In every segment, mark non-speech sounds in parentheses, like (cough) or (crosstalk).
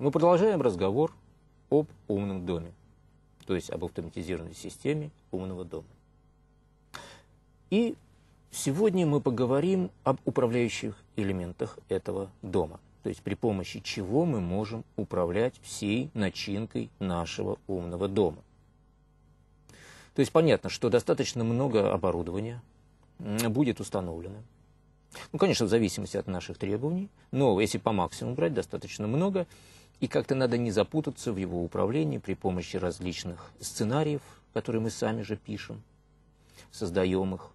Мы продолжаем разговор об умном доме, то есть об автоматизированной системе умного дома. И сегодня мы поговорим об управляющих элементах этого дома, то есть при помощи чего мы можем управлять всей начинкой нашего умного дома. То есть понятно, что достаточно много оборудования будет установлено, ну, конечно, в зависимости от наших требований, но если по максимуму брать, достаточно много. И как-то надо не запутаться в его управлении при помощи различных сценариев, которые мы сами же пишем, создаем их.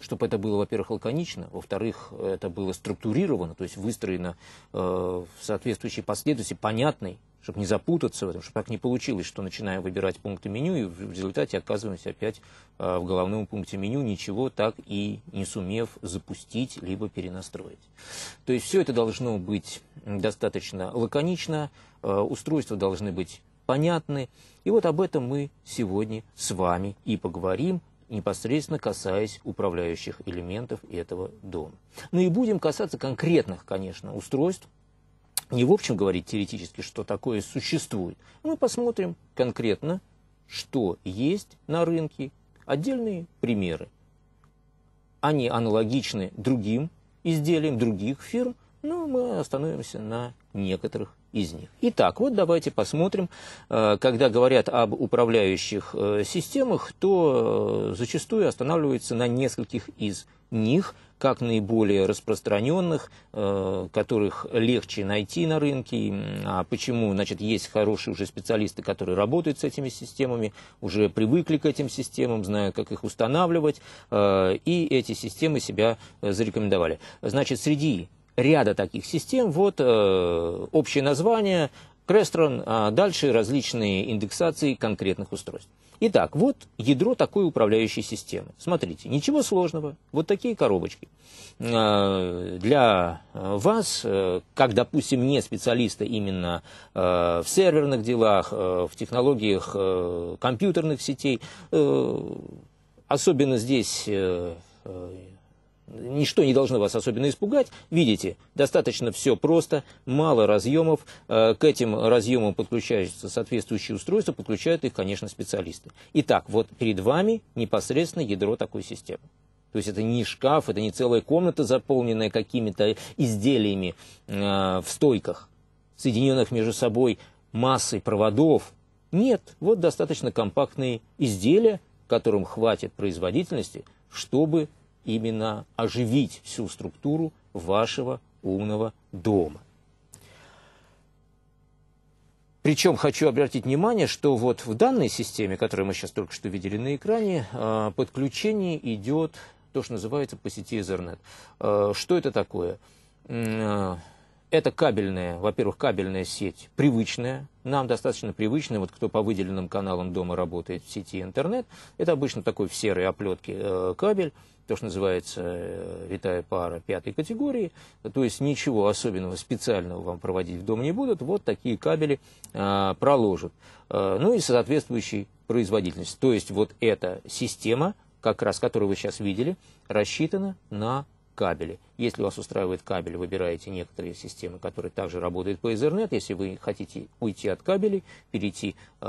Чтобы это было, во-первых, лаконично, во-вторых, это было структурировано, то есть выстроено э, в соответствующей последовательности, понятной, чтобы не запутаться в этом, чтобы так не получилось, что начинаем выбирать пункты меню, и в результате оказываемся опять э, в головном пункте меню, ничего так и не сумев запустить, либо перенастроить. То есть все это должно быть достаточно лаконично, э, устройства должны быть понятны, и вот об этом мы сегодня с вами и поговорим, непосредственно касаясь управляющих элементов этого дома. Ну и будем касаться конкретных, конечно, устройств, не в общем говорить теоретически, что такое существует. Мы посмотрим конкретно, что есть на рынке, отдельные примеры. Они аналогичны другим изделиям других фирм, но мы остановимся на некоторых из них. Итак, вот давайте посмотрим, э, когда говорят об управляющих э, системах, то э, зачастую останавливаются на нескольких из них, как наиболее распространенных, которых легче найти на рынке. А почему? Значит, есть хорошие уже специалисты, которые работают с этими системами, уже привыкли к этим системам, знают, как их устанавливать, и эти системы себя зарекомендовали. Значит, среди ряда таких систем. Вот э, общее название Крестрон, а дальше различные индексации конкретных устройств. Итак, вот ядро такой управляющей системы. Смотрите, ничего сложного, вот такие коробочки. Э, для вас, э, как, допустим, не специалиста именно э, в серверных делах, в технологиях компьютерных сетей, особенно здесь Ничто не должно вас особенно испугать. Видите, достаточно все просто, мало разъемов. Э, к этим разъемам подключаются соответствующие устройства, подключают их, конечно, специалисты. Итак, вот перед вами непосредственно ядро такой системы. То есть это не шкаф, это не целая комната, заполненная какими-то изделиями э, в стойках, соединенных между собой массой проводов. Нет, вот достаточно компактные изделия, которым хватит производительности, чтобы именно оживить всю структуру вашего умного дома. Причем хочу обратить внимание, что вот в данной системе, которую мы сейчас только что видели на экране, а, подключение идет то, что называется по сети Ethernet. А, что это такое? А, это кабельная, во-первых, кабельная сеть, привычная, нам достаточно привычная, вот кто по выделенным каналам дома работает в сети интернет, это обычно такой в серой оплетке э, кабель, то, что называется э, витая пара пятой категории, то есть ничего особенного, специального вам проводить в дом не будут, вот такие кабели э, проложат. ну и соответствующей производительность, то есть вот эта система, как раз которую вы сейчас видели, рассчитана на кабели. Если вас устраивает кабель, выбираете некоторые системы, которые также работают по Ethernet. Если вы хотите уйти от кабелей, перейти э,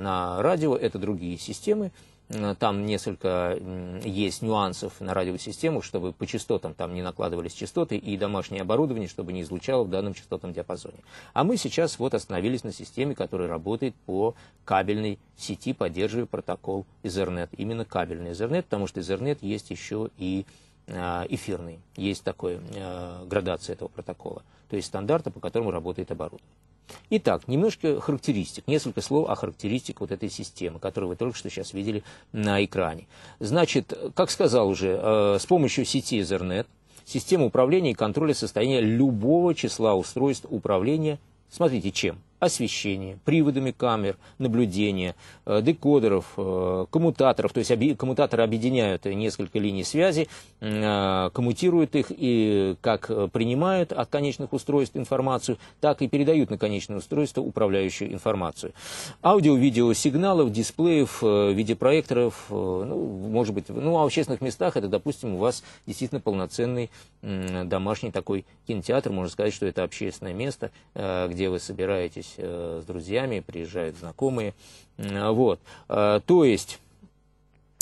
на радио, это другие системы. Э, там несколько есть нюансов на радиосистему, чтобы по частотам там не накладывались частоты и домашнее оборудование, чтобы не излучало в данном частотном диапазоне. А мы сейчас вот остановились на системе, которая работает по кабельной сети, поддерживая протокол Ethernet. Именно кабельный Ethernet, потому что Ethernet есть еще и Э, эфирный. Есть такая э, градация этого протокола, то есть стандарта, по которому работает оборудование. Итак, немножко характеристик, несколько слов о характеристиках вот этой системы, которую вы только что сейчас видели на экране. Значит, как сказал уже, э, с помощью сети Ethernet система управления и контроля состояния любого числа устройств управления, смотрите, чем – освещение, приводами камер, наблюдения, э, декодеров, э, коммутаторов. То есть коммутаторы объединяют несколько линий связи, э, коммутируют их и как принимают от конечных устройств информацию, так и передают на конечное устройство управляющую информацию. аудио видеосигналов дисплеев, видеопроекторов, ну, может быть, ну, а в общественных местах это, допустим, у вас действительно полноценный домашний такой кинотеатр. Можно сказать, что это общественное место, где вы собираетесь здесь э, с друзьями, приезжают знакомые. Вот. Э, то есть...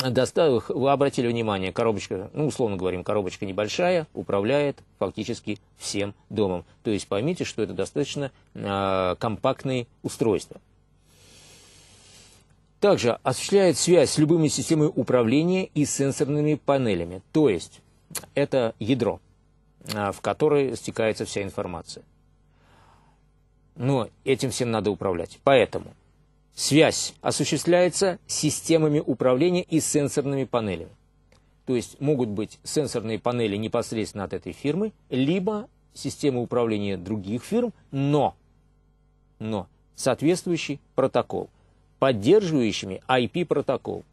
Доставил, вы обратили внимание, коробочка, ну, условно говорим, коробочка небольшая, управляет фактически всем домом. То есть поймите, что это достаточно э, компактные устройства. Также осуществляет связь с любыми системами управления и сенсорными панелями. То есть это ядро, а, в которое стекается вся информация но этим всем надо управлять. Поэтому связь осуществляется системами управления и сенсорными панелями. То есть могут быть сенсорные панели непосредственно от этой фирмы, либо системы управления других фирм, но, но соответствующий протокол, поддерживающими IP-протокол.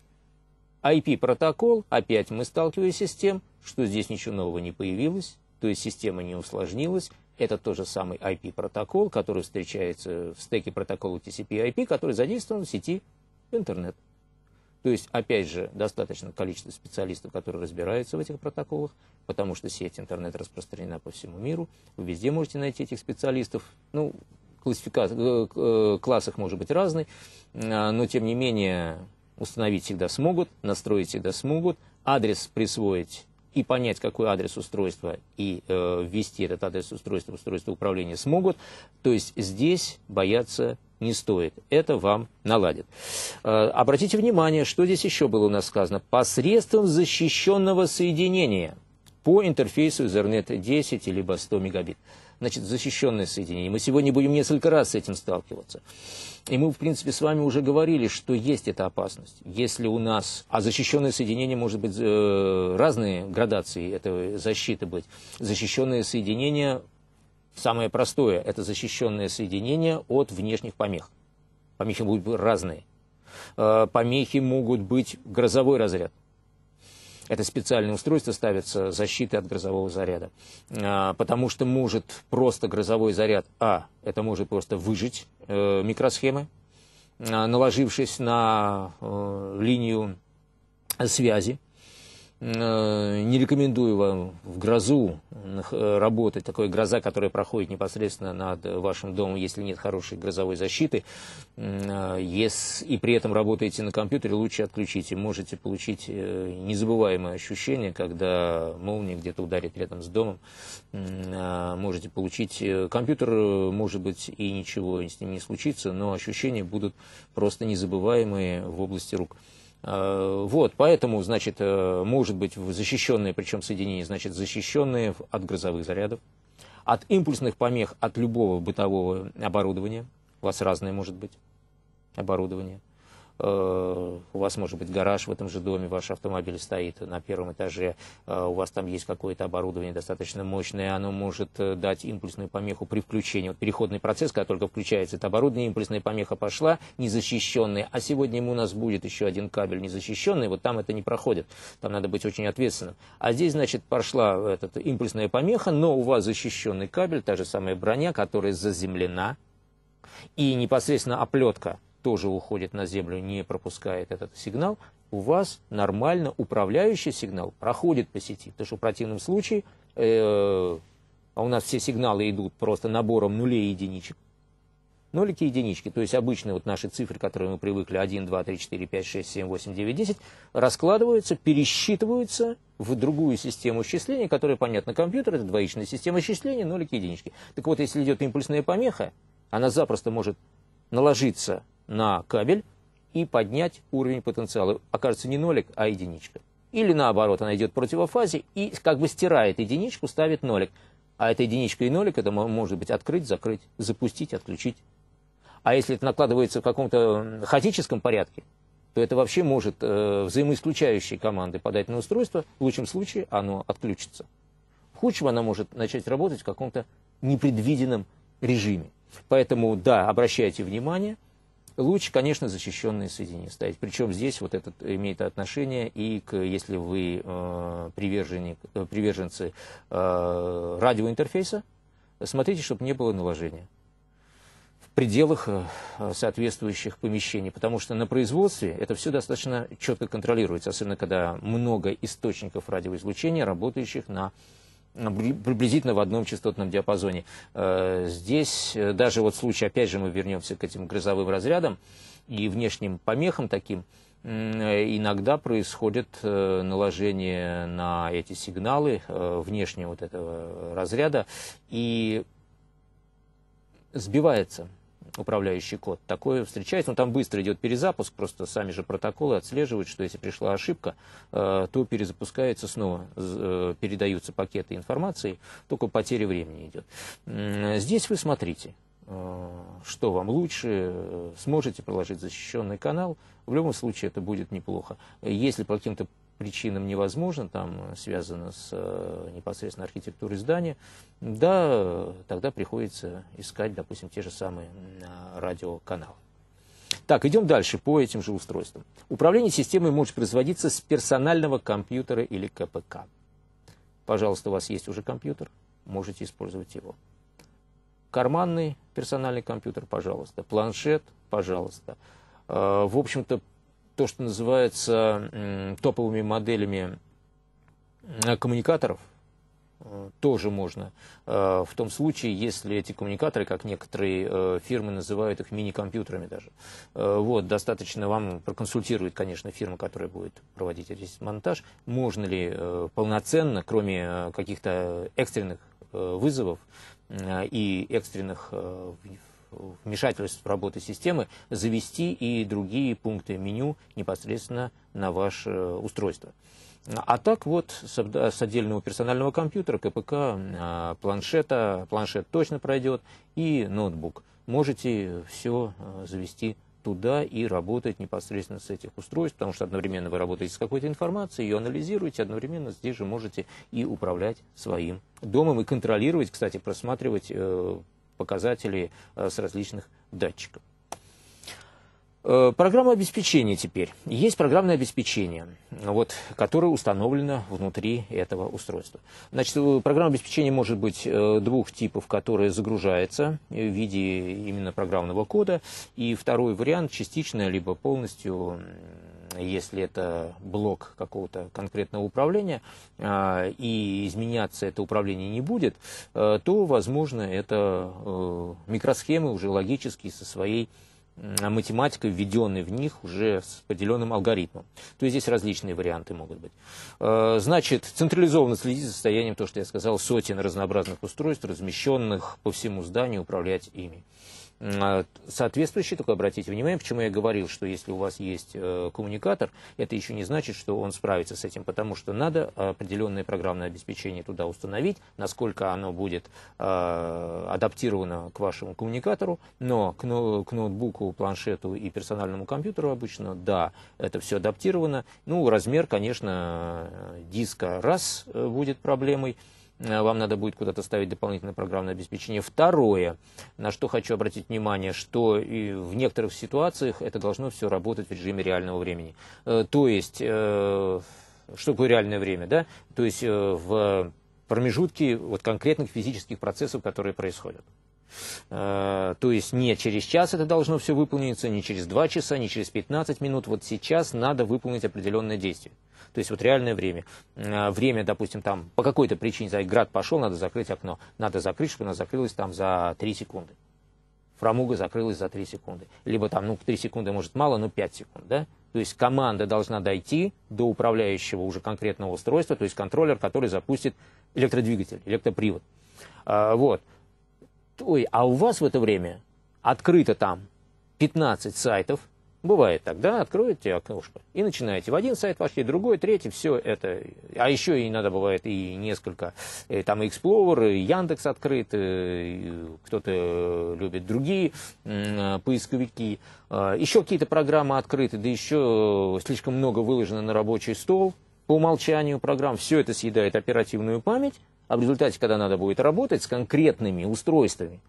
IP-протокол, опять мы сталкиваемся с тем, что здесь ничего нового не появилось, то есть система не усложнилась, это тот же самый IP-протокол, который встречается в стеке протокола TCP-IP, который задействован в сети интернет. То есть, опять же, достаточно количество специалистов, которые разбираются в этих протоколах, потому что сеть интернет распространена по всему миру. Вы везде можете найти этих специалистов. Ну, классифика... Э, э, класс их может быть разный, а, но тем не менее установить всегда смогут, настроить всегда смогут, адрес присвоить и понять, какой адрес устройства, и э, ввести этот адрес устройства в устройство управления смогут. То есть здесь бояться не стоит. Это вам наладит. Э, обратите внимание, что здесь еще было у нас сказано. Посредством защищенного соединения по интерфейсу Ethernet 10 либо 100 мегабит. Значит, защищенное соединение. Мы сегодня будем несколько раз с этим сталкиваться. И мы, в принципе, с вами уже говорили, что есть эта опасность. Если у нас... А защищенное соединение может быть э, разные градации этой защиты быть. Защищенное соединение, самое простое, это защищенное соединение от внешних помех. Помехи будут разные. Э, помехи могут быть грозовой разряд это специальное устройство ставится защиты от грозового заряда. А, потому что может просто грозовой заряд, а, это может просто выжить э, микросхемы, а, наложившись на э, линию связи, Э, не рекомендую вам в грозу э, работать. Такая гроза, которая проходит непосредственно над вашим домом, если нет хорошей грозовой защиты. Э, и при этом работаете на компьютере, лучше отключите. Можете получить незабываемое ощущение, когда молния где-то ударит рядом с домом. Можете получить... Компьютер, может быть, и ничего с ним не случится, но ощущения будут просто незабываемые в области рук. Э, вот, поэтому, значит, э, может быть защищенные, причем соединения, значит, защищенные от грозовых зарядов, от импульсных помех от любого бытового оборудования. У вас разное может быть оборудование. Э, у вас может быть гараж в этом же доме, ваш автомобиль стоит на первом этаже, э, у вас там есть какое-то оборудование достаточно мощное, оно может э, дать импульсную помеху при включении. Вот переходный процесс, когда только включается это оборудование, импульсная помеха пошла, незащищенная, а сегодня у нас будет еще один кабель незащищенный, вот там это не проходит, там надо быть очень ответственным. А здесь, значит, пошла этот, импульсная помеха, но у вас защищенный кабель, та же самая броня, которая заземлена, и непосредственно оплетка – тоже уходит на землю, не пропускает этот сигнал, у вас нормально управляющий сигнал проходит по сети. Потому что в противном случае, э, а у нас все сигналы идут просто набором нулей и единичек. Нолики и единички, то есть обычные вот наши цифры, которые мы привыкли, 1, 2, 3, 4, 5, 6, 7, 8, 9, 10, раскладываются, пересчитываются в другую систему счисления которая, понятно, компьютер, это двоичная система счисления нолики и единички. Так вот, если идет импульсная помеха, она запросто может наложиться на кабель и поднять уровень потенциала. Окажется не нолик, а единичка. Или наоборот, она идет противофазе и как бы стирает единичку, ставит нолик. А эта единичка и нолик, это может быть открыть, закрыть, запустить, отключить. А если это накладывается в каком-то хаотическом порядке, то это вообще может э, взаимоисключающие команды подать на устройство. В лучшем случае оно отключится. В худшем оно может начать работать в каком-то непредвиденном режиме. Поэтому, да, обращайте внимание – Лучше, конечно, защищенные соединения ставить. Причем здесь вот это имеет отношение и к, если вы э, приверженник, э, приверженцы э, радиоинтерфейса, смотрите, чтобы не было наложения в пределах э, соответствующих помещений, потому что на производстве это все достаточно четко контролируется, особенно когда много источников радиоизлучения, работающих на приблизительно в одном частотном диапазоне. Э, здесь э, даже вот случай, опять же мы вернемся к этим грозовым разрядам и внешним помехам таким, э, иногда происходит наложение на эти сигналы внешнего вот этого разряда и сбивается управляющий код. Такое встречается, но ну, там быстро идет перезапуск, просто сами же протоколы отслеживают, что если пришла ошибка, э, то перезапускается снова, э, передаются пакеты информации, только потеря времени идет. Здесь вы смотрите, э, что вам лучше, сможете проложить защищенный канал. В любом случае это будет неплохо. Если по каким-то причинам невозможно, там связано с э, непосредственно архитектурой здания, да, тогда приходится искать, допустим, те же самые радиоканалы. Так, идем дальше по этим же устройствам. Управление системой может производиться с персонального компьютера или КПК. Пожалуйста, у вас есть уже компьютер, можете использовать его. Карманный персональный компьютер, пожалуйста. Планшет, пожалуйста. Э, в общем-то, то, что называется топовыми моделями э, коммуникаторов, э, тоже можно. Э, в том случае, если эти коммуникаторы, как некоторые фирмы называют их мини-компьютерами даже. Вот, достаточно вам проконсультирует, конечно, фирма, которая будет проводить этот монтаж, можно ли полноценно, кроме каких-то экстренных вызовов и экстренных вмешательств в работу системы завести и другие пункты меню непосредственно на ваше э, устройство. А так вот, с отдельного персонального компьютера, КПК, а, планшета, планшет точно пройдет, и ноутбук. Можете все э, завести туда и работать непосредственно с этих устройств, потому что одновременно вы работаете с какой-то информацией, ее анализируете, одновременно здесь же можете и управлять своим домом, и контролировать, кстати, просматривать э, показателей э, с различных датчиков. Э, программа обеспечения теперь. Есть программное обеспечение, вот, которое установлено внутри этого устройства. Значит, э, программа обеспечение может быть двух типов, которые загружается в виде именно программного кода, и второй вариант частично либо полностью если это блок какого-то конкретного управления, а, и изменяться это управление не будет, э, то, возможно, это э, микросхемы уже логические со своей математикой, введенной в них уже с определенным алгоритмом. То есть здесь различные варианты могут быть. Э, значит, централизованно следить за состоянием, то, что я сказал, сотен разнообразных устройств, размещенных по всему зданию, управлять ими. А, соответствующий, только обратите внимание, почему я говорил, что если у вас есть э, коммуникатор, это еще не значит, что он справится с этим, потому что надо определенное программное обеспечение туда установить, насколько оно будет а, адаптировано к вашему коммуникатору, но к ноутбуку, планшету и персональному компьютеру обычно, да, это все адаптировано. Ну, размер, конечно, диска раз э, будет проблемой, Э, вам надо будет куда-то ставить дополнительное программное обеспечение. Второе, на что хочу обратить внимание, что и в некоторых ситуациях это должно все работать в режиме реального времени. Э, то есть, э, что такое реальное время, да? То есть в промежутке вот конкретных физических процессов, которые происходят. Э, то есть не через час это должно все выполниться, не через 2 часа, не через 15 минут. Вот сейчас надо выполнить определенное действие. То есть вот реальное время. Э, время, допустим, там по какой-то причине за град пошел, надо закрыть окно. Надо закрыть, чтобы оно закрылось там за 3 секунды. Фрамуга закрылась за 3 секунды. Либо там, ну, 3 секунды, может, мало, но 5 секунд, да? То есть команда должна дойти до управляющего уже конкретного устройства, то есть контроллер, который запустит электродвигатель, электропривод. А, вот. Ой, а у вас в это время открыто там 15 сайтов, Бывает так, да? откроете окошко и начинаете. В один сайт вошли, другой, третий, все это. А еще и надо бывает и несколько. Э, там и Explorer, и Яндекс открыт, э, кто-то э, любит другие поисковики. Еще какие-то программы открыты, да еще слишком много выложено на рабочий стол. По умолчанию программ все это съедает оперативную память а в результате, когда надо будет работать с конкретными устройствами,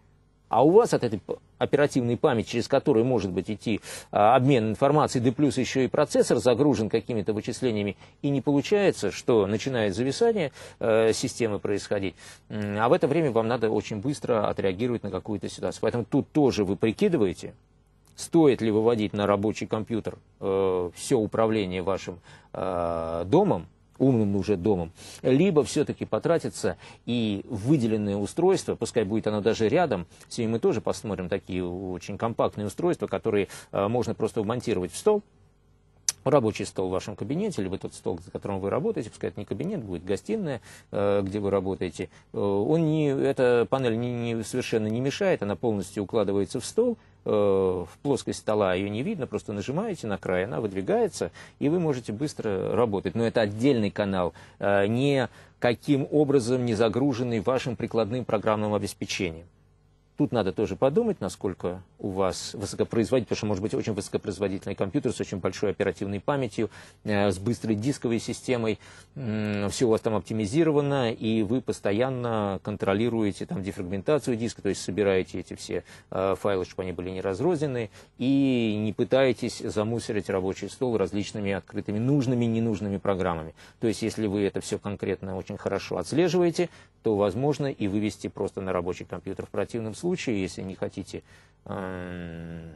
а у вас от этой оперативной памяти, через которую может быть идти а, обмен информацией, да плюс еще и процессор загружен какими-то вычислениями, и не получается, что начинает зависание э, системы происходить, а в это время вам надо очень быстро отреагировать на какую-то ситуацию. Поэтому тут тоже вы прикидываете, стоит ли выводить на рабочий компьютер э, все управление вашим э, домом, умным уже домом, либо все-таки потратиться и выделенное устройство, пускай будет оно даже рядом, сегодня мы тоже посмотрим такие очень компактные устройства, которые э, можно просто вмонтировать в стол, рабочий стол в вашем кабинете, либо тот стол, за которым вы работаете, пускай это не кабинет, будет гостиная, э, где вы работаете, э, он не, эта панель не, не, совершенно не мешает, она полностью укладывается в стол, Э, в плоскость стола а ее не видно, просто нажимаете на край, она выдвигается, и вы можете быстро работать. Но это отдельный канал, э, не каким образом не загруженный вашим прикладным программным обеспечением. Тут надо тоже подумать, насколько у вас высокопроизводитель, потому что может быть очень высокопроизводительный компьютер с очень большой оперативной памятью, э, с быстрой дисковой системой, все у вас там оптимизировано, и вы постоянно контролируете там дефрагментацию диска, то есть собираете эти все э, файлы, чтобы они были не разрознены, и не пытаетесь замусорить рабочий стол различными открытыми нужными и ненужными программами. То есть если вы это все конкретно очень хорошо отслеживаете, то возможно и вывести просто на рабочий компьютер в противном случае, случае, если не хотите, эм,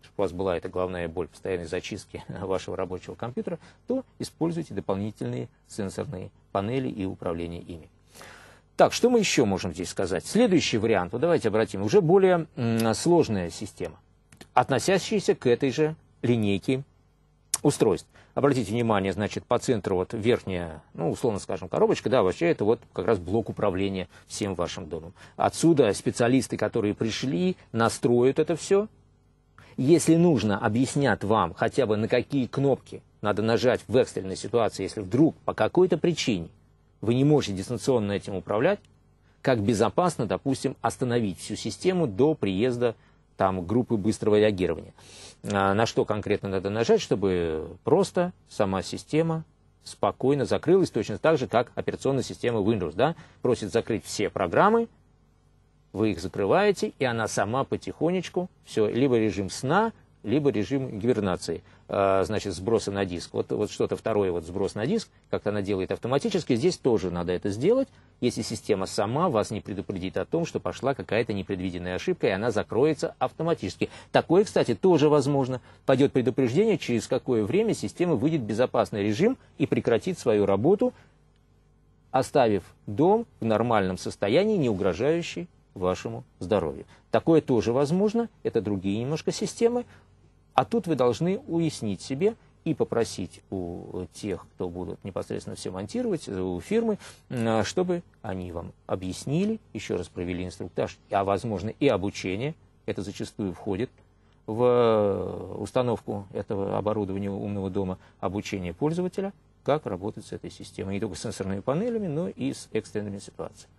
чтобы у вас была эта главная боль постоянной зачистки (laughs) вашего рабочего компьютера, то используйте дополнительные сенсорные панели и управление ими. Так, что мы еще можем здесь сказать? Следующий вариант, вот давайте обратим, уже более сложная система, относящаяся к этой же линейке устройств. Обратите внимание, значит, по центру вот верхняя, ну, условно скажем, коробочка, да, вообще это вот как раз блок управления всем вашим домом. Отсюда специалисты, которые пришли, настроят это все. Если нужно, объяснят вам хотя бы на какие кнопки надо нажать в экстренной ситуации, если вдруг по какой-то причине вы не можете дистанционно этим управлять, как безопасно, допустим, остановить всю систему до приезда там группы быстрого реагирования. А на что конкретно надо нажать, чтобы просто сама система спокойно закрылась, точно так же, как операционная система Windows. Да? Просит закрыть все программы, вы их закрываете, и она сама потихонечку, все, либо режим сна, либо режим гибернации, э, значит, сброса на диск. Вот, вот что-то второе, вот сброс на диск, как-то она делает автоматически, здесь тоже надо это сделать, если система сама вас не предупредит о том, что пошла какая-то непредвиденная ошибка, и она закроется автоматически. Такое, кстати, тоже возможно. Пойдет предупреждение, через какое время система выйдет в безопасный режим и прекратит свою работу, оставив дом в нормальном состоянии, не угрожающий вашему здоровью. Такое тоже возможно, это другие немножко системы, а тут вы должны уяснить себе и попросить у тех, кто будут непосредственно все монтировать, у фирмы, а, чтобы они вам объяснили, еще раз провели инструктаж, а возможно и обучение, это зачастую входит в э, установку этого оборудования умного дома обучение пользователя, как работать с этой системой, не только с сенсорными панелями, но и с экстренными ситуациями.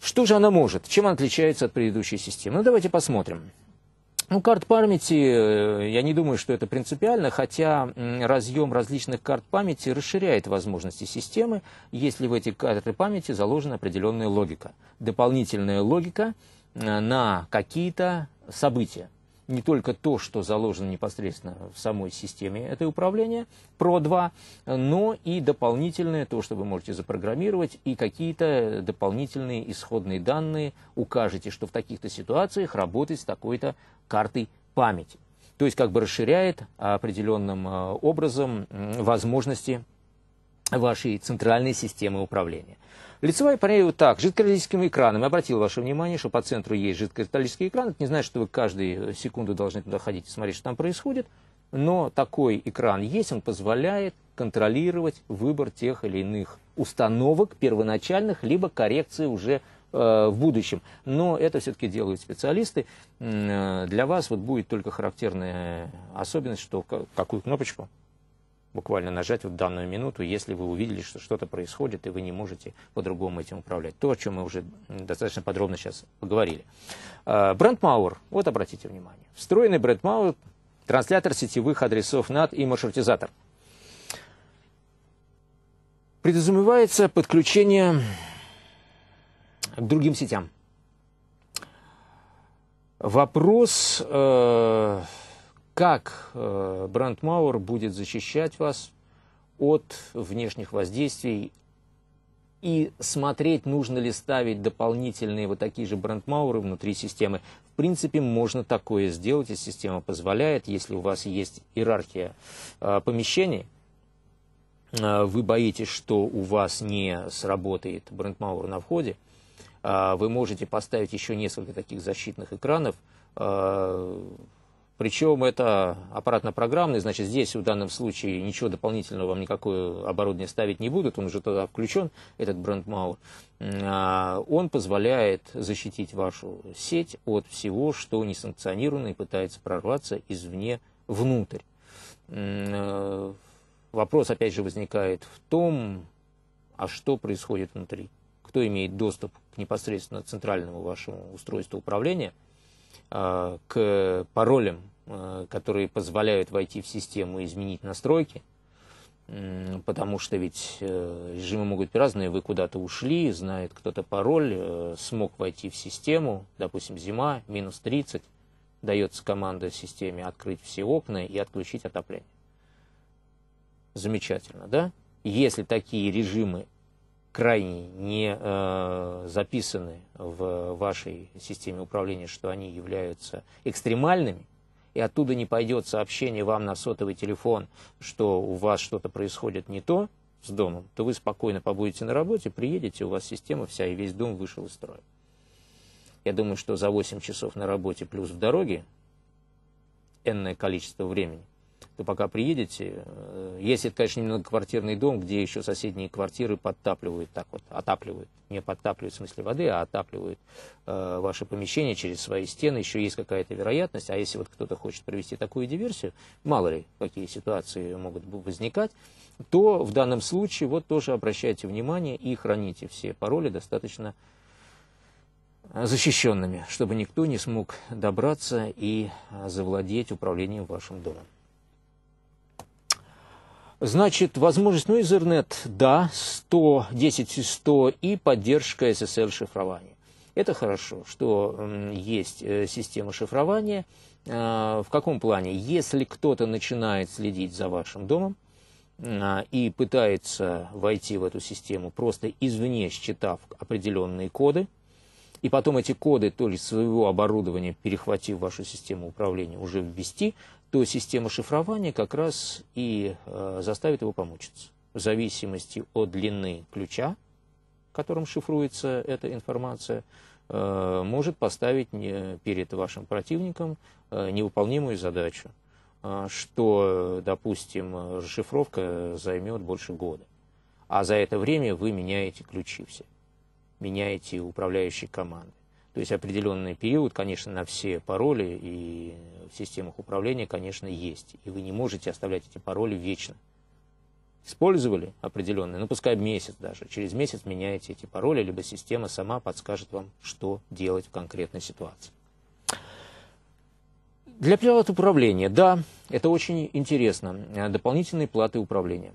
Что же она может? Чем она отличается от предыдущей системы? Ну, давайте посмотрим. Ну, карт памяти, э, я не думаю, что это принципиально, хотя разъем различных карт памяти расширяет возможности системы, если в эти карты памяти заложена определенная логика. Дополнительная логика э, на какие-то события не только то, что заложено непосредственно в самой системе этой управления, PRO2, но и дополнительное, то, что вы можете запрограммировать, и какие-то дополнительные исходные данные укажете, что в таких-то ситуациях работать с такой-то картой памяти. То есть как бы расширяет определенным э, образом возможности вашей центральной системы управления. Лицевая вот так, жидкокристаллическим экраном. Я обратил ваше внимание, что по центру есть жидкокристаллический экран. Это не значит, что вы каждую э, секунду должны туда ходить и смотреть, что там происходит. Но такой экран есть, он позволяет контролировать выбор тех или иных установок первоначальных, либо коррекции уже э, в будущем. Но это все-таки делают специалисты. Э, для вас вот будет только характерная особенность, что какую кнопочку буквально нажать в данную минуту, если вы увидели, что что-то происходит, и вы не можете по-другому этим управлять. То, о чем мы уже достаточно подробно сейчас поговорили. А, бренд Мауэр, вот обратите внимание. Встроенный бренд Мауэр, транслятор сетевых адресов NAT и маршрутизатор. Предусмевается подключение к другим сетям. Вопрос... Э как э, Бранд Мауэр будет защищать вас от внешних воздействий и смотреть, нужно ли ставить дополнительные вот такие же брандмауры внутри системы. В принципе, можно такое сделать, если система позволяет, если у вас есть иерархия э, помещений, э, вы боитесь, что у вас не сработает брендмаур на входе, вы можете поставить еще несколько таких защитных экранов, причем это аппаратно-программный, значит, здесь в данном случае ничего дополнительного вам никакое оборудование ставить не будут, он уже тогда включен, этот бренд Мауэр. А, он позволяет защитить вашу сеть от всего, что несанкционированно и пытается прорваться извне внутрь. А, вопрос, опять же, возникает в том, а что происходит внутри? Кто имеет доступ к непосредственно центральному вашему устройству управления – Э, к паролям, э, которые позволяют войти в систему и изменить настройки, потому что ведь э, режимы могут быть разные, вы куда-то ушли, знает кто-то пароль, смог войти в систему, допустим, зима, минус 30, дается команда системе открыть все окна и отключить отопление. Замечательно, да? Если такие режимы крайне не э, записаны в вашей системе управления, что они являются экстремальными, и оттуда не пойдет сообщение вам на сотовый телефон, что у вас что-то происходит не то с домом, то вы спокойно побудете на работе, приедете, у вас система вся, и весь дом вышел из строя. Я думаю, что за 8 часов на работе плюс в дороге энное количество времени – то пока приедете, э, если это, конечно, не многоквартирный дом, где еще соседние квартиры подтапливают, так вот, отапливают, не подтапливают в смысле воды, а отапливают э, ваше помещение через свои стены, еще есть какая-то вероятность, а если вот кто-то хочет провести такую диверсию, мало ли, какие ситуации могут возникать, то в данном случае вот тоже обращайте внимание и храните все пароли достаточно э, защищенными, чтобы никто не смог добраться и э, завладеть управлением вашим домом. Значит, возможность, ну, Ethernet, да, 100, 10 и 100, и поддержка SSL-шифрования. Это хорошо, что есть э, система шифрования. А, в каком плане? Если кто-то начинает следить за вашим домом а, и пытается войти в эту систему, просто извне считав определенные коды, и потом эти коды то ли своего оборудования, перехватив вашу систему управления, уже ввести, то система шифрования как раз и э, заставит его помучиться. В зависимости от длины ключа, которым шифруется эта информация, э, может поставить не, перед вашим противником э, невыполнимую задачу, э, что, допустим, расшифровка займет больше года. А за это время вы меняете ключи все, меняете управляющие команды. То есть определенный период, конечно, на все пароли и в системах управления, конечно, есть. И вы не можете оставлять эти пароли вечно. Использовали определенные, ну пускай месяц даже, через месяц меняете эти пароли, либо система сама подскажет вам, что делать в конкретной ситуации. Для плат управления, да, это очень интересно. Дополнительные платы управления.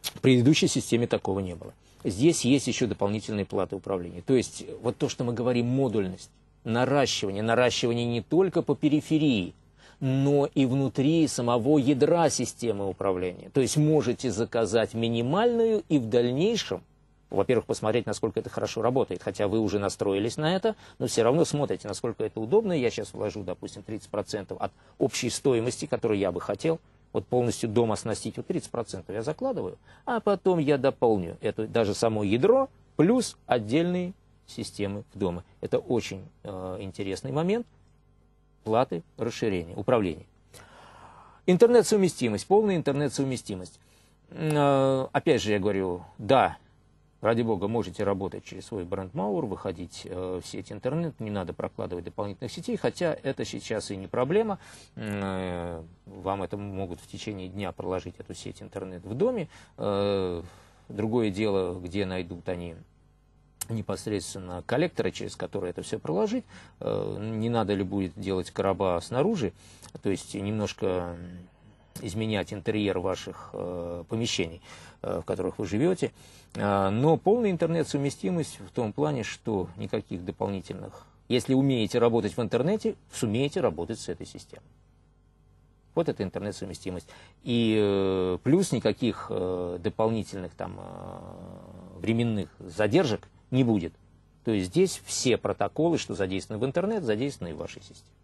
В предыдущей системе такого не было. Здесь есть еще дополнительные платы управления. То есть э, вот то, что мы говорим, модульность, наращивание, наращивание не только по периферии, но и внутри самого ядра системы управления. То есть можете заказать минимальную и в дальнейшем, во-первых, посмотреть, насколько это хорошо работает, хотя вы уже настроились на это, но все равно смотрите, насколько это удобно. Я сейчас вложу, допустим, 30% от общей стоимости, которую я бы хотел – вот полностью дом оснастить, вот 30% я закладываю, а потом я дополню это даже само ядро плюс отдельные системы в доме. Это очень э, интересный момент платы, расширения, управления. Интернет-совместимость, полная интернет-совместимость. Э, опять же, я говорю, да, Ради бога, можете работать через свой бренд Мауэр, выходить э, в сеть интернет, не надо прокладывать дополнительных сетей, хотя это сейчас и не проблема. Э, вам это могут в течение дня проложить эту сеть интернет в доме. Э, другое дело, где найдут они непосредственно коллектора, через который это все проложить. Не надо ли будет делать короба снаружи, то есть немножко изменять интерьер ваших помещений, в которых вы живете. А, но полная интернет-совместимость в том плане, что никаких дополнительных... Если умеете работать в интернете, сумеете работать с этой системой. Вот это интернет-совместимость. И э, плюс никаких э, дополнительных там, э, временных задержек не будет. То есть здесь все протоколы, что задействованы в интернет, задействованы и в вашей системе.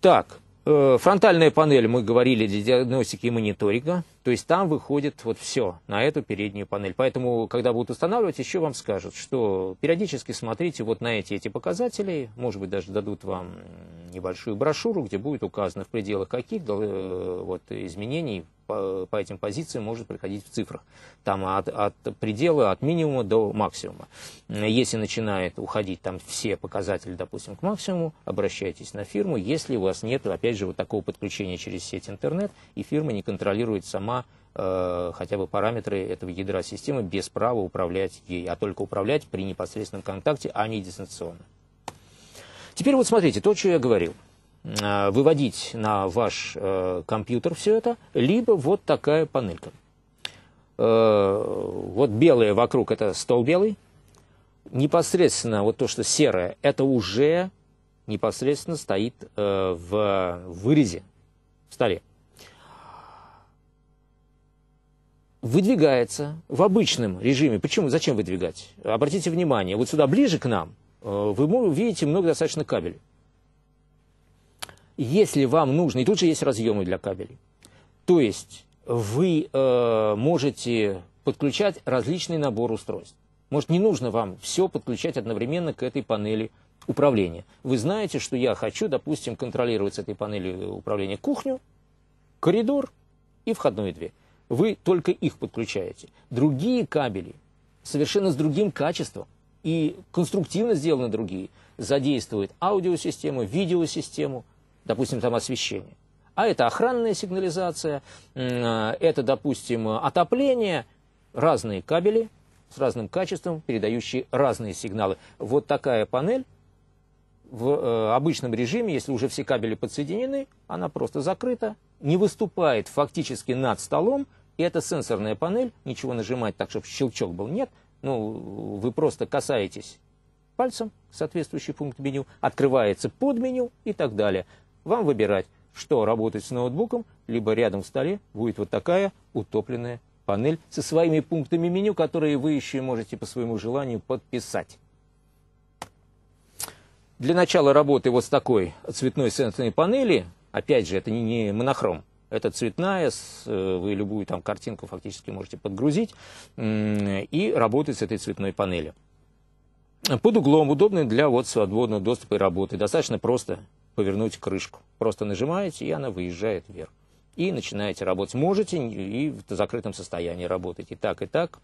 Так, Э, Фронтальная панель, мы говорили, диагностики и мониторинга. То есть там выходит вот все на эту переднюю панель. Поэтому, когда будут устанавливать, еще вам скажут, что периодически смотрите вот на эти, эти показатели. Может быть, даже дадут вам небольшую брошюру, где будет указано в пределах каких э, вот, изменений по, по этим позициям может приходить в цифрах. Там от, от предела, от минимума до максимума. Если начинает уходить там все показатели, допустим, к максимуму, обращайтесь на фирму. Если у вас нет, опять же, вот такого подключения через сеть интернет, и фирма не контролирует сама э, хотя бы параметры этого ядра системы без права управлять ей, а только управлять при непосредственном контакте, а не дистанционно. Теперь вот смотрите, то, что я говорил – Э, выводить на ваш э, компьютер все это, либо вот такая панелька. Э, вот белые вокруг – это стол белый. Непосредственно вот то, что серое – это уже непосредственно стоит в вырезе в столе. Выдвигается в обычном режиме. Почему? Зачем выдвигать? Обратите внимание, вот сюда ближе к нам вы видите много достаточно кабелей если вам нужно, и тут же есть разъемы для кабелей, то есть вы э, можете подключать различный набор устройств. Может, не нужно вам все подключать одновременно к этой панели управления. Вы знаете, что я хочу, допустим, контролировать с этой панели управления кухню, коридор и входную дверь. Вы только их подключаете. Другие кабели совершенно с другим качеством и конструктивно сделаны другие. Задействуют аудиосистему, видеосистему – допустим, там освещение. А это охранная сигнализация, а, это, допустим, отопление, разные кабели с разным качеством, передающие разные сигналы. Вот такая панель в э, обычном режиме, если уже все кабели подсоединены, она просто закрыта, не выступает фактически над столом, и это сенсорная панель, ничего нажимать так, чтобы щелчок был, нет, ну, вы просто касаетесь пальцем соответствующий пункт меню, открывается под меню и так далее. Вам выбирать, что работать с ноутбуком, либо рядом в столе будет вот такая утопленная панель со своими пунктами меню, которые вы еще можете по своему желанию подписать. Для начала работы вот с такой цветной сенсорной панели, опять же, это не монохром, это цветная, э, вы любую там картинку фактически можете подгрузить и работать с этой цветной панелью. Под углом, удобный для вот свободного доступа и работы. Достаточно просто повернуть крышку. Просто нажимаете, и она выезжает вверх. И начинаете работать. Можете и в закрытом состоянии работать. И так, и так.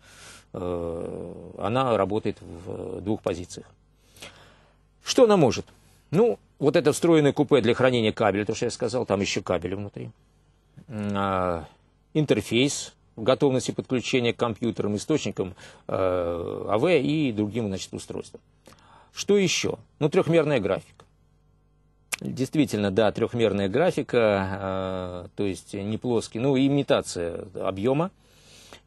Э, она работает в двух позициях. Что она может? Ну, вот это встроенное купе для хранения кабеля, то, что я сказал, там еще кабели внутри. А, интерфейс в готовности подключения к компьютерам, источникам э, АВ и другим значит, устройствам. Что еще? Ну, трехмерная графика. Действительно, да, трехмерная графика, э, то есть не плоский, ну, имитация объема,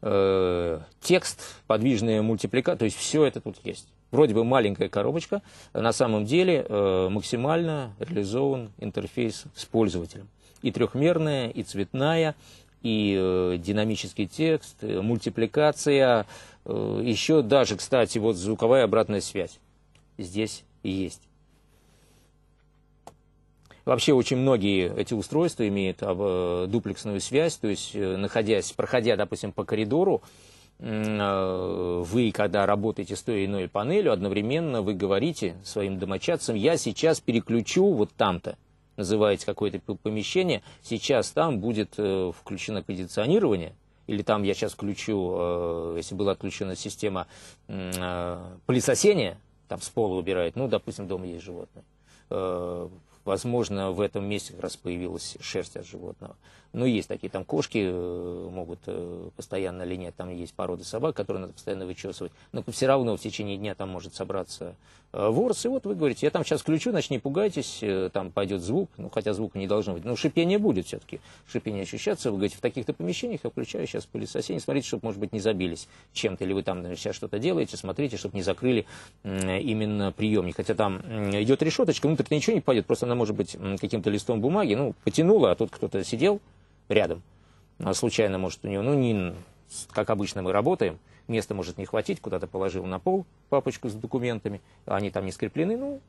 э, текст, подвижная мультипликация, то есть все это тут есть. Вроде бы маленькая коробочка, на самом деле э, максимально реализован интерфейс с пользователем. И трехмерная, и цветная, и э, динамический текст, и э, мультипликация, э, еще даже, кстати, вот звуковая обратная связь здесь есть. Вообще очень многие эти устройства имеют а, э, дуплексную связь, то есть э, находясь, проходя, допустим, по коридору, а, вы, когда работаете с той или иной панелью, одновременно вы говорите своим домочадцам, я сейчас переключу вот там-то, называете какое-то помещение, сейчас там будет э, включено кондиционирование, или там я сейчас включу, если была отключена система а, пылесосения, там с пола убирает, ну, допустим, дома есть животные, Возможно, в этом месте как раз появилась шерсть от животного. Но ну, есть такие там кошки, э, могут э, постоянно линять, там есть породы собак, которые надо постоянно вычесывать. Но все равно в течение дня там может собраться э, ворс. И вот вы говорите, я там сейчас включу, значит, не пугайтесь, там пойдет звук, ну хотя звука не должно быть. Но ну, шипение будет все-таки, шипение ощущаться. Вы говорите, в таких-то помещениях я включаю сейчас пылесосение, смотрите, чтобы, может быть, не забились чем-то, или вы там наверное, сейчас что-то делаете, смотрите, чтобы не закрыли именно приемник. Хотя там идет решеточка, внутрь ничего не пойдет, просто она она может быть каким-то листом бумаги, ну, потянула, а тут кто-то сидел рядом, а случайно, может, у него, ну, не, как обычно мы работаем, места может не хватить, куда-то положил на пол папочку с документами, а они там не скреплены, ну,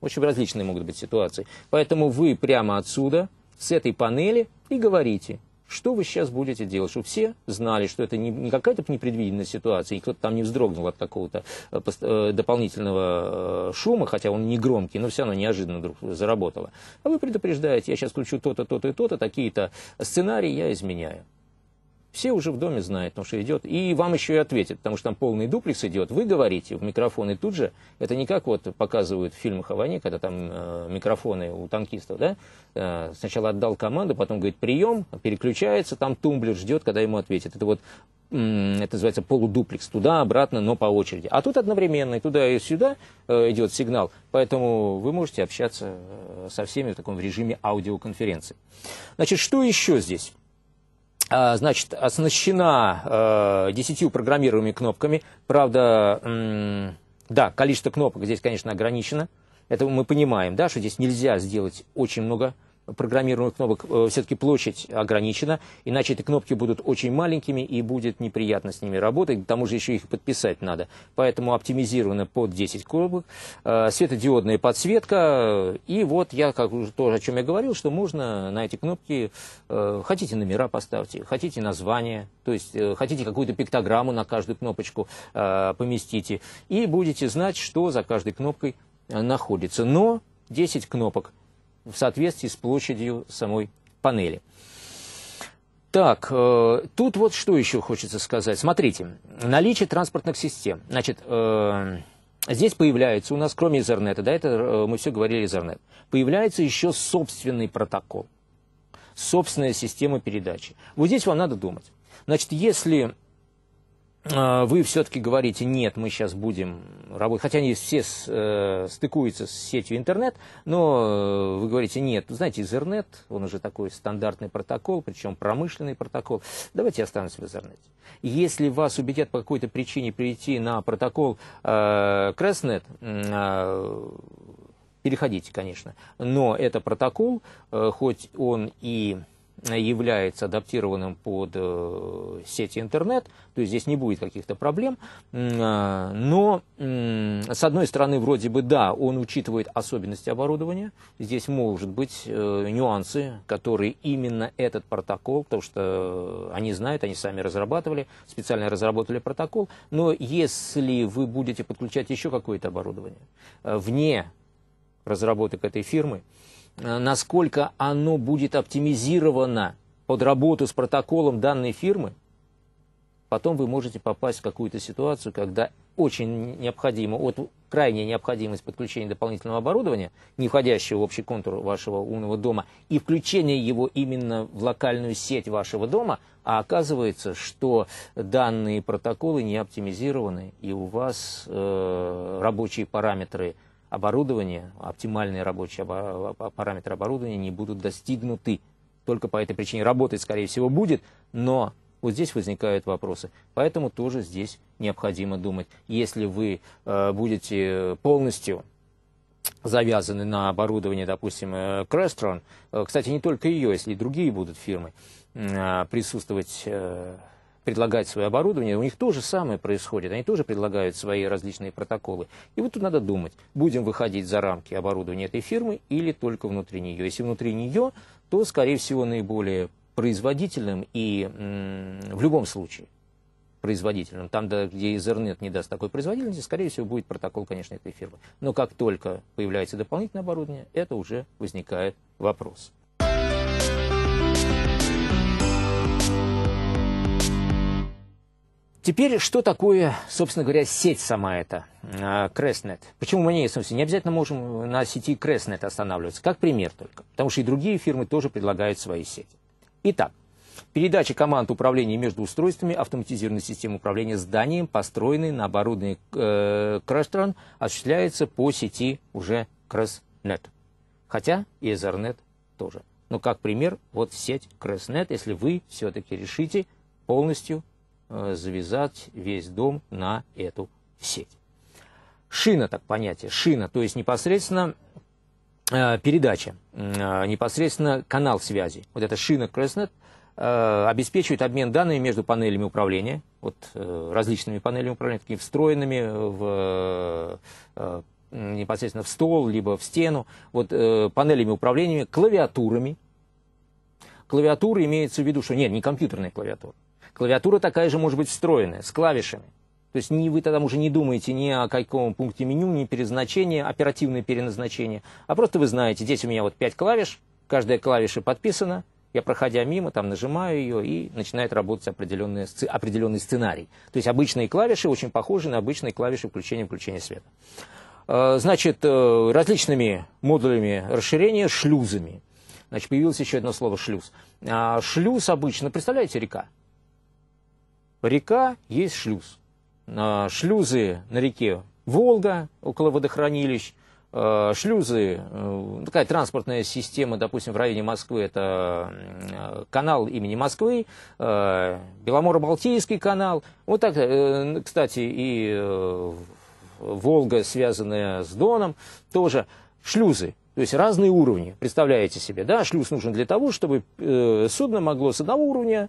в общем, различные могут быть ситуации. Поэтому вы прямо отсюда, с этой панели, и говорите – что вы сейчас будете делать? Чтобы все знали, что это не, не какая-то непредвиденная ситуация, и кто-то там не вздрогнул от какого-то э, э, дополнительного э, шума, хотя он не громкий, но все равно неожиданно вдруг заработало. А вы предупреждаете, я сейчас включу то-то, то-то и то-то, такие-то сценарии я изменяю все уже в доме знают, потому что идет. И вам еще и ответят, потому что там полный дуплекс идет. Вы говорите в микрофон и тут же. Это не как вот показывают в фильмах о войне, когда там э, микрофоны у танкистов, да? Э, сначала отдал команду, потом говорит прием, переключается, там тумблер ждет, когда ему ответят. Это вот это называется полудуплекс, туда, обратно, но по очереди. А тут одновременно и туда, и сюда э, идет сигнал, поэтому вы можете общаться э, со всеми в таком режиме аудиоконференции. Значит, что еще здесь? А, значит, оснащена э, десятью программируемыми кнопками. Правда, да, количество кнопок здесь, конечно, ограничено. Это мы понимаем, да, что здесь нельзя сделать очень много программируемых кнопок э, все-таки площадь ограничена, иначе эти кнопки будут очень маленькими и будет неприятно с ними работать, к тому же еще их подписать надо. Поэтому оптимизировано под 10 кнопок, э, светодиодная подсветка, и вот я, как уже тоже о чем я говорил, что можно на эти кнопки, э, хотите номера поставьте, хотите название, то есть хотите какую-то пиктограмму на каждую кнопочку поместите, и будете знать, что за каждой кнопкой находится. Но 10 кнопок в соответствии с площадью самой панели. Так, э, тут вот что еще хочется сказать. Смотрите, наличие транспортных систем. Значит, э, здесь появляется у нас, кроме Ethernet, да, это э, мы все говорили Ethernet, появляется еще собственный протокол, собственная система передачи. Вот здесь вам надо думать. Значит, если а, вы все-таки говорите, нет, мы сейчас будем работать, хотя они все с, э, стыкуются с сетью интернет, но э, вы говорите, нет, ну, знаете, Ethernet, он уже такой стандартный протокол, причем промышленный протокол, давайте останусь в Ethernet. Если вас убедят по какой-то причине перейти на протокол э, Крестнет, э, переходите, конечно, но это протокол, э, хоть он и является адаптированным под э, сети интернет, то есть здесь не будет каких-то проблем. А, но, с одной стороны, вроде бы да, он учитывает особенности оборудования, здесь может быть э, нюансы, которые именно этот протокол, потому что они знают, они сами разрабатывали, специально разработали протокол, но если вы будете подключать еще какое-то оборудование э, вне разработок этой фирмы, Э, насколько оно будет оптимизировано под работу с протоколом данной фирмы, потом вы можете попасть в какую-то ситуацию, когда очень необходимо, вот крайняя необходимость подключения дополнительного оборудования, не входящего в общий контур вашего умного дома, и включение его именно в локальную сеть вашего дома, а оказывается, что данные протоколы не оптимизированы, и у вас э, рабочие параметры – оборудование, оптимальные рабочие параметры оборудования не будут достигнуты. Только по этой причине работать, скорее всего, будет, но вот здесь возникают вопросы. Поэтому тоже здесь необходимо думать. Если вы э, будете полностью завязаны на оборудование, допустим, э, Crestron, э, кстати, не только ее, если и другие будут фирмы а, э, присутствовать предлагать свое оборудование, у них тоже самое происходит, они тоже предлагают свои различные протоколы. И вот тут надо думать, будем выходить за рамки оборудования этой фирмы или только внутри нее. Если внутри нее, то, скорее всего, наиболее производительным и в любом случае производительным Там, где Ethernet не даст такой производительности, скорее всего, будет протокол, конечно, этой фирмы. Но как только появляется дополнительное оборудование, это уже возникает вопрос. Теперь, что такое, собственно говоря, сеть сама эта, а, Крестнет? Почему мы не, в не обязательно можем на сети Крестнет останавливаться, как пример только, потому что и другие фирмы тоже предлагают свои сети. Итак, передача команд управления между устройствами автоматизированной системы управления зданием, построенной на оборудовании э, Крестрон, осуществляется по сети уже Крестнет. Хотя и Ethernet тоже. Но как пример, вот сеть Крестнет, если вы все-таки решите полностью Э, завязать весь дом на эту сеть. Шина, так понятие, шина, то есть непосредственно э, передача, э, непосредственно канал связи. Вот эта шина Крестнет обеспечивает обмен данными между панелями управления, вот различными панелями управления, такими встроенными в непосредственно в стол, либо в стену, вот э, панелями управления, клавиатурами. Клавиатура имеется в виду, что нет, не компьютерная клавиатура. Клавиатура такая же может быть встроенная, с клавишами. То есть не, вы тогда уже не думаете ни о каком пункте меню, ни переназначение, оперативное переназначение, а просто вы знаете, здесь у меня вот пять клавиш, каждая клавиша подписана, я, проходя мимо, там нажимаю ее, и начинает работать определенный, определенный сценарий. То есть обычные клавиши очень похожи на обычные клавиши включения-включения света. Э, значит, э, различными модулями расширения, шлюзами. Значит, появилось еще одно слово «шлюз». А, шлюз обычно, представляете, река? река, есть шлюз. А, шлюзы на реке Волга, около водохранилищ, а, шлюзы, э, такая транспортная система, допустим, в районе Москвы, это э, канал имени Москвы, э, Беломоро-Балтийский канал. Вот так, кстати, и Волга, связанная с Доном, тоже шлюзы. То есть разные уровни, представляете себе, да? Шлюз нужен для того, чтобы судно могло с одного уровня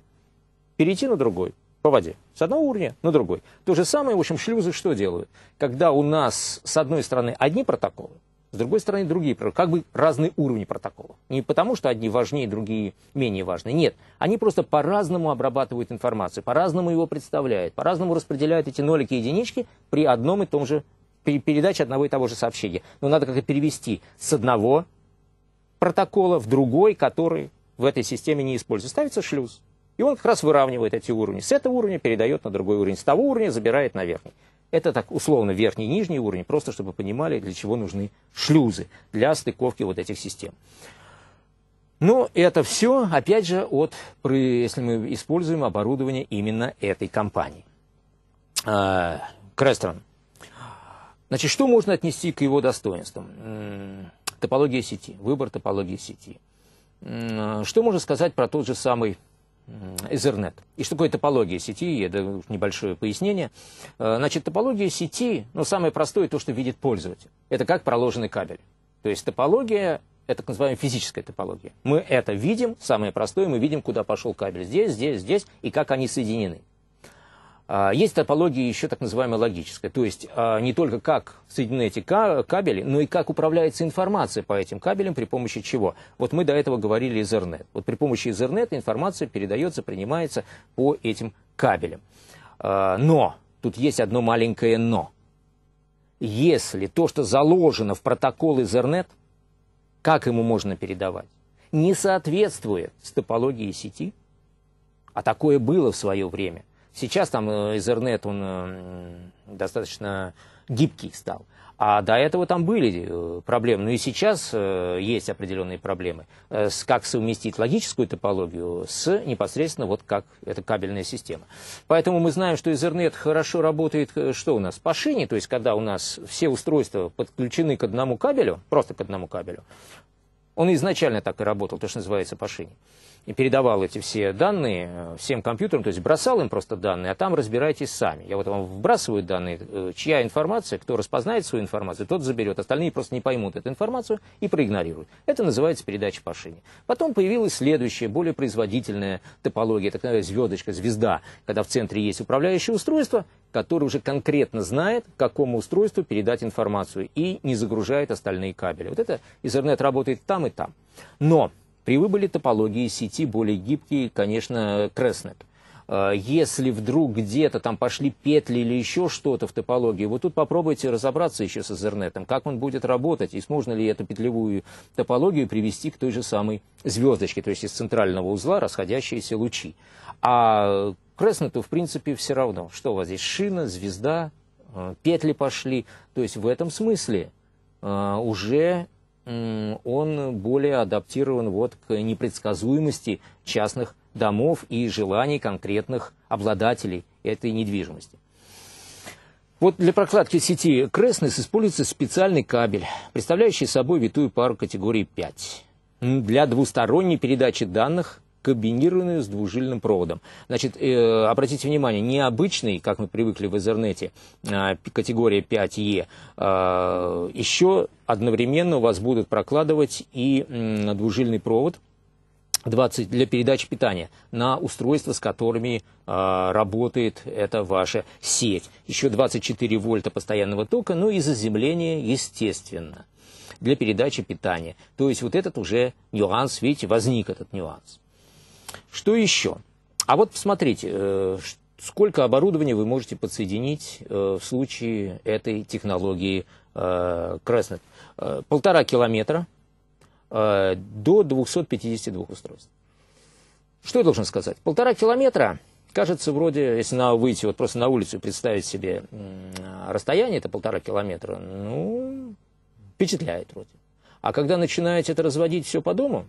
перейти на другой по воде. С одного уровня на другой. То же самое, в общем, шлюзы что делают? Когда у нас, с одной стороны, одни протоколы, с другой стороны, другие протоколы. Как бы разные уровни протоколов. Не потому, что одни важнее, другие менее важны. Нет, они просто по-разному обрабатывают информацию, по-разному его представляют, по-разному распределяют эти нолики и единички при одном и том же, передаче одного и того же сообщения. Но надо как-то перевести с одного протокола в другой, который в этой системе не используется. Ставится шлюз. И он как раз выравнивает эти уровни. С этого уровня передает на другой уровень. С того уровня забирает на верхний. Это так условно верхний и нижний уровень, просто чтобы понимали, для чего нужны шлюзы для стыковки вот этих систем. Но это все, опять же, от, если мы используем оборудование именно этой компании. А, Крестрон. Значит, что можно отнести к его достоинствам? Топология сети, выбор топологии сети. Что можно сказать про тот же самый Ethernet. И что такое топология сети, это небольшое пояснение. Э, значит, топология сети, ну, самое простое, то, что видит пользователь. Это как проложенный кабель. То есть топология это так называемая физическая топология. Мы это видим, самое простое, мы видим, куда пошел кабель. Здесь, здесь, здесь, и как они соединены. А, есть топология еще так называемая логическая, то есть а, не только как соединены эти кабели, но и как управляется информация по этим кабелям при помощи чего. Вот мы до этого говорили Ethernet. Вот при помощи Ethernet информация передается, принимается по этим кабелям. А, но, тут есть одно маленькое но. Если то, что заложено в протокол Ethernet, как ему можно передавать, не соответствует с топологией сети, а такое было в свое время, Сейчас там Ethernet, э, он э, достаточно гибкий стал. А до этого там были э, проблемы. Ну и сейчас есть определенные проблемы. С как совместить логическую топологию с непосредственно вот как эта кабельная система. Поэтому мы знаем, что Ethernet хорошо работает, что у нас, по шине, то есть когда у нас все устройства подключены к одному кабелю, просто к одному кабелю, он изначально так и работал, то, что называется по шине и передавал эти все данные э, всем компьютерам, то есть бросал им просто данные, а там разбирайтесь сами. Я вот вам вбрасываю данные, э, чья информация, кто распознает свою информацию, тот заберет. Остальные просто не поймут эту информацию и проигнорируют. Это называется передача по шине. Потом появилась следующая, более производительная топология, так называемая звездочка, звезда, когда в центре есть управляющее устройство, которое уже конкретно знает, какому устройству передать информацию и не загружает остальные кабели. Вот это Ethernet работает там и там. Но при выборе топологии сети более гибкий, конечно, Крестнет. А, если вдруг где-то там пошли петли или еще что-то в топологии, вот тут попробуйте разобраться еще с Ethernet, как он будет работать, и сможно ли эту петлевую топологию привести к той же самой звездочке, то есть из центрального узла расходящиеся лучи. А Креснету, в принципе, все равно, что у вас здесь шина, звезда, а, петли пошли. То есть в этом смысле а, уже он более адаптирован вот к непредсказуемости частных домов и желаний конкретных обладателей этой недвижимости. Вот для прокладки сети Крестнес используется специальный кабель, представляющий собой витую пару категории 5. Для двусторонней передачи данных комбинированные с двужильным проводом. Значит, э, обратите внимание, необычный, как мы привыкли в Ethernet, э, категория 5E, э, еще одновременно у вас будут прокладывать и э, двужильный провод, 20 для передачи питания на устройства, с которыми э, работает эта ваша сеть. Еще 24 вольта постоянного тока, ну и заземление, естественно, для передачи питания. То есть вот этот уже нюанс, видите, возник этот нюанс. Что еще? А вот посмотрите, э, сколько оборудования вы можете подсоединить э, в случае этой технологии э, Крестнет. Полтора километра до 252 устройств. Что я должен сказать? Полтора километра, кажется, вроде, если на выйти вот просто на улицу и представить себе расстояние, это полтора километра, ну, впечатляет вроде. А когда начинаете это разводить все по дому,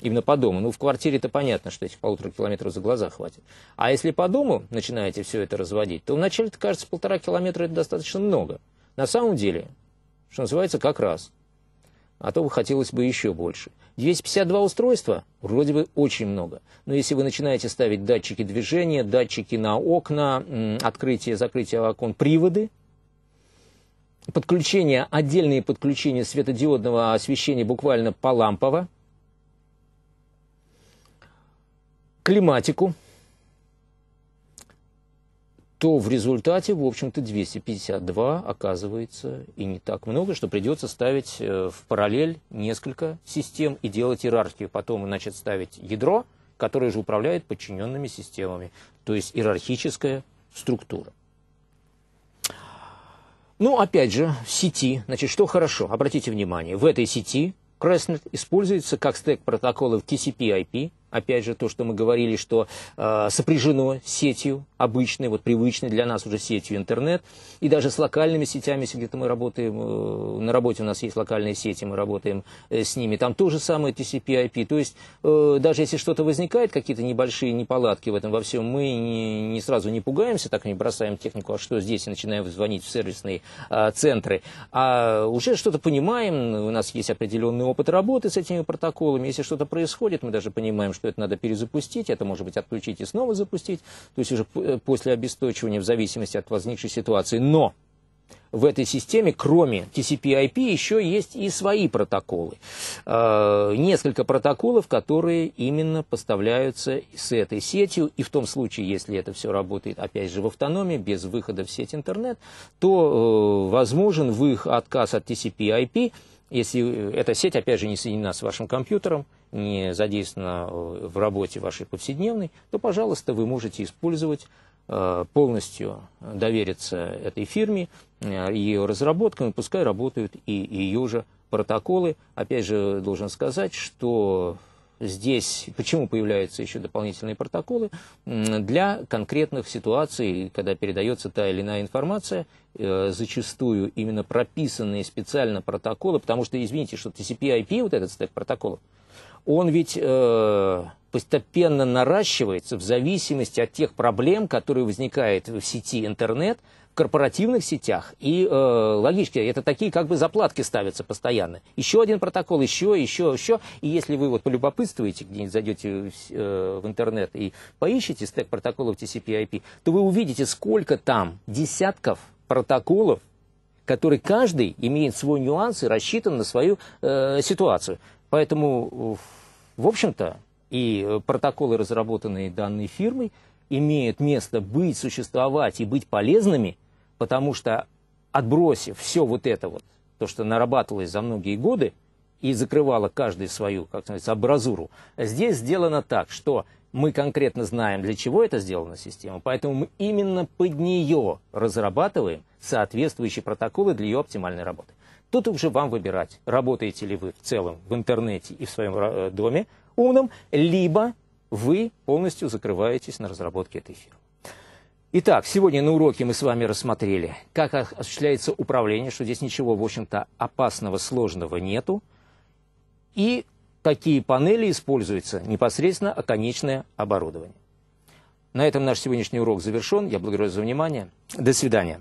Именно по дому. Ну, в квартире это понятно, что этих полутора километров за глаза хватит. А если по дому начинаете все это разводить, то вначале-то кажется, полтора километра это достаточно много. На самом деле, что называется, как раз. А то бы хотелось бы еще больше. 252 устройства вроде бы очень много. Но если вы начинаете ставить датчики движения, датчики на окна, открытие, закрытие окон, приводы, подключение, отдельные подключения светодиодного освещения буквально по лампово, климатику, то в результате, в общем-то, 252 оказывается и не так много, что придется ставить э, в параллель несколько систем и делать иерархию. Потом, значит, ставить ядро, которое же управляет подчиненными системами, то есть иерархическая структура. Ну, опять же, в сети, значит, что хорошо, обратите внимание, в этой сети Crestnet используется как стек протоколов TCP-IP, опять же, то, что мы говорили, что э, сопряжено сетью обычной, вот привычной для нас уже сетью интернет, и даже с локальными сетями, если где-то мы работаем, э, на работе у нас есть локальные сети, мы работаем э, с ними, там то же самое TCP IP, то есть э, даже если что-то возникает, какие-то небольшие неполадки в этом во всем, мы не, не сразу не пугаемся, так не бросаем технику, а что здесь, и начинаем звонить в сервисные э, центры, а уже что-то понимаем, у нас есть определенный опыт работы с этими протоколами, если что-то происходит, мы даже понимаем, что это надо перезапустить, это может быть отключить и снова запустить, то есть уже э, после обесточивания в зависимости от возникшей ситуации. Но в этой системе, кроме TCP-IP, еще есть и свои протоколы. А, несколько протоколов, которые именно поставляются с этой сетью, и в том случае, если это все работает, опять же, в автономии, без выхода в сеть интернет, то э, возможен выход, отказ от TCP-IP, если э, эта сеть, опять же, не соединена с вашим компьютером, не задействована э, в работе вашей повседневной, то, пожалуйста, вы можете использовать э, полностью довериться этой фирме, э, ее разработкам, и пускай работают и ее же протоколы. Опять же, должен сказать, что здесь, почему появляются еще дополнительные протоколы, для конкретных ситуаций, когда передается та или иная информация, зачастую именно прописанные специально протоколы, потому что, извините, что TCP-IP, вот этот стек протоколов, он ведь э, постепенно наращивается в зависимости от тех проблем, которые возникают в сети интернет, в корпоративных сетях. И э, логически, это такие как бы заплатки ставятся постоянно. Еще один протокол, еще, еще, еще. И если вы вот полюбопытствуете, где-нибудь зайдете в, э, в интернет и поищите стек протоколов TCP IP, то вы увидите, сколько там десятков протоколов, который каждый имеет свой нюанс и рассчитан на свою э, ситуацию. Поэтому, в общем-то, и э, протоколы, разработанные данной фирмой, имеют место быть, существовать и быть полезными, потому что отбросив все вот это вот, то, что нарабатывалось за многие годы, и закрывало каждую свою, как называется, абразуру. Здесь сделано так, что мы конкретно знаем, для чего это сделана система, поэтому мы именно под нее разрабатываем соответствующие протоколы для ее оптимальной работы. Тут уже вам выбирать, работаете ли вы в целом в интернете и в своем э, доме умном, либо вы полностью закрываетесь на разработке этой фирмы. Итак, сегодня на уроке мы с вами рассмотрели, как осуществляется управление, что здесь ничего, в общем-то, опасного, сложного нету, и какие панели используются непосредственно а конечное оборудование. На этом наш сегодняшний урок завершен. Я благодарю за внимание. До свидания.